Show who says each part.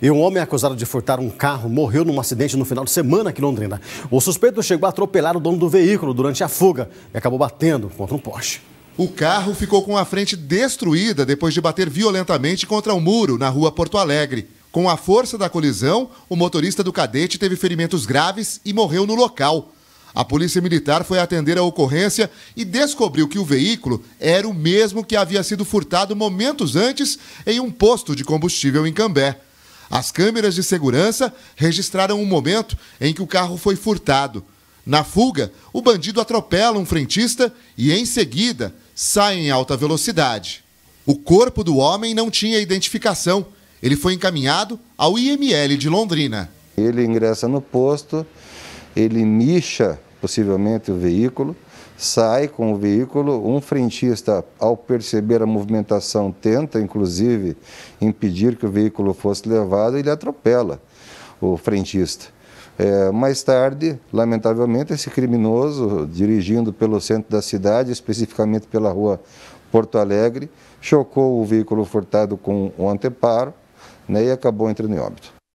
Speaker 1: E um homem acusado de furtar um carro morreu num acidente no final de semana aqui em Londrina. O suspeito chegou a atropelar o dono do veículo durante a fuga e acabou batendo contra um poste. O carro ficou com a frente destruída depois de bater violentamente contra um muro na rua Porto Alegre. Com a força da colisão, o motorista do cadete teve ferimentos graves e morreu no local. A polícia militar foi atender a ocorrência e descobriu que o veículo era o mesmo que havia sido furtado momentos antes em um posto de combustível em Cambé. As câmeras de segurança registraram o um momento em que o carro foi furtado. Na fuga, o bandido atropela um frentista e, em seguida, sai em alta velocidade. O corpo do homem não tinha identificação. Ele foi encaminhado ao IML de Londrina.
Speaker 2: Ele ingressa no posto, ele nicha possivelmente o veículo, sai com o veículo, um frentista, ao perceber a movimentação, tenta inclusive impedir que o veículo fosse levado, ele atropela o frentista. É, mais tarde, lamentavelmente, esse criminoso, dirigindo pelo centro da cidade, especificamente pela rua Porto Alegre, chocou o veículo furtado com o anteparo né, e acabou entrando em óbito.